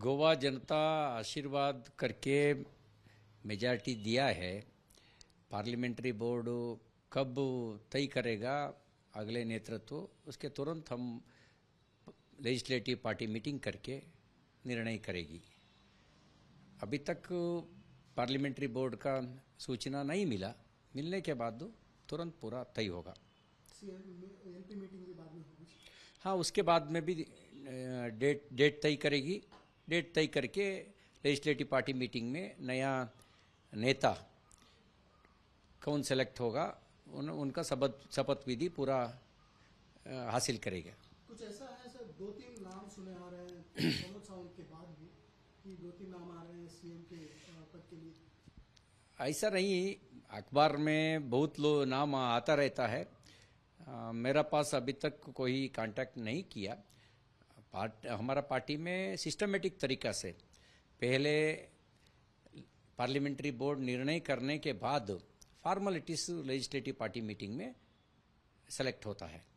गोवा जनता आशीर्वाद करके मेजॉरिटी दिया है पार्लियामेंट्री बोर्ड कब तय करेगा अगले नेतृत्व उसके तुरंत हम लेजिस्लेटिव पार्टी मीटिंग करके निर्णय करेगी अभी तक पार्लियामेंट्री बोर्ड का सूचना नहीं मिला मिलने के बाद तुरंत पूरा तय होगा हाँ उसके बाद में भी डेट डेट तय करेगी डेट तय करके लेजिस्लेटिव पार्टी मीटिंग में नया नेता कौन सेलेक्ट होगा उन, उनका शपथ शपथ विधि पूरा हासिल करेगा कुछ ऐसा है सर दो तीन नाम सुने आ रहे हैं के बाद भी कि दो तीन नाम आ रहे हैं सीएम के पद के लिए ऐसा नहीं अखबार में बहुत लोग नाम आता रहता है आ, मेरा पास अभी तक कोई कांटेक्ट नहीं किया पार्ट हमारा पार्टी में सिस्टमेटिक तरीका से पहले पार्लियामेंट्री बोर्ड निर्णय करने के बाद फॉर्मेलिटीज लेजिस्लेटिव पार्टी मीटिंग में सेलेक्ट होता है